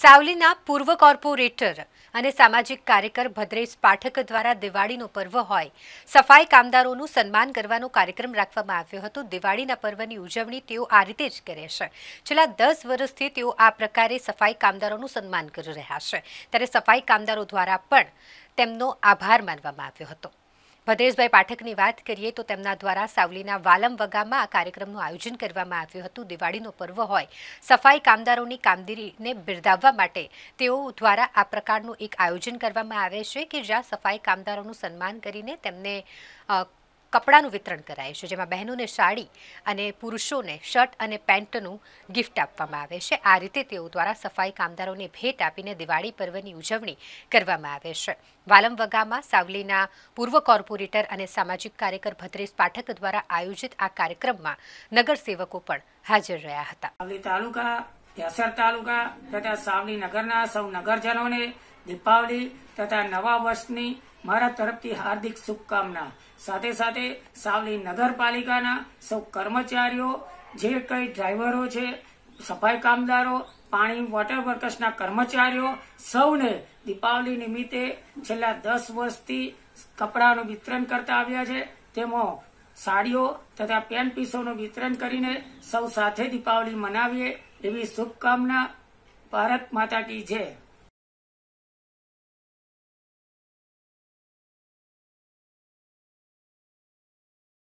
સાવલીના પૂર્વ કોર્પોરેટર અને સામાજિક કાર્યકર ભદ્રેશ પાઠક દ્વારા દિવાળીનો પર્વ હોય સફાઈ કામદારોનું સન્માન કરવાનો કાર્યક્રમ રાખવામાં આવ્યો હતો દિવાળીના પર્વની ઉજવણી તેઓ આ રીતે જ કરે છે છેલ્લા દસ વર્ષથી તેઓ આ પ્રકારે સફાઈ કામદારોનું સન્માન કરી રહ્યા છે ત્યારે સફાઈ કામદારો દ્વારા પણ તેમનો આભાર માનવામાં આવ્યો હતો ભદ્રેશભાઈ પાઠકની વાત કરીએ તો તેમના દ્વારા સાવલીના વાલમ વગામાં આ કાર્યક્રમનું આયોજન કરવામાં આવ્યું હતું દિવાળીનો પર્વ હોય સફાઈ કામદારોની કામગીરીને બિરદાવવા માટે તેઓ દ્વારા આ પ્રકારનું એક આયોજન કરવામાં આવે છે કે જ્યાં સફાઈ કામદારોનું સન્માન કરીને તેમને કપડાનું વિતરણ કરાય છે જેમાં બહેનોને સાડી અને પુરુષોને શર્ટ અને પેન્ટનું ગિફ્ટ આપવામાં આવે છે આ રીતે તેઓ દ્વારા સફાઈ કામદારોને ભેટ આપીને દિવાળી પર્વની ઉજવણી કરવામાં આવે છે વાલમવગામાં સાવલીના પૂર્વ કોર્પોરેટર અને સામાજિક કાર્યકર ભદ્રેશ પાઠક દ્વારા આયોજિત આ કાર્યક્રમમાં નગરસેવકો પણ હાજર રહ્યા હતા તાલુકા તાલુકા સાવલી નગરના સૌ નગરજનોને દીપાવલી તથા નવા વર્ષની મારા તરફથી હાર્દિક શુભકામના સાથે સાથે સાવલી નગરપાલિકાના સૌ કર્મચારીઓ જે કઈ ડ્રાઈવરો છે સફાઈ કામદારો પાણી વોટર વર્કર્સના કર્મચારીઓ સૌને દીપાવલી નિમિત્તે છેલ્લા દસ વર્ષથી કપડાનું વિતરણ કરતા આવ્યા છે તેમાં સાડીઓ તથા પેન પીસોનું વિતરણ કરીને સૌ સાથે દીપાવલી મનાવીએ એવી શુભકામના ભારત માતા કી જય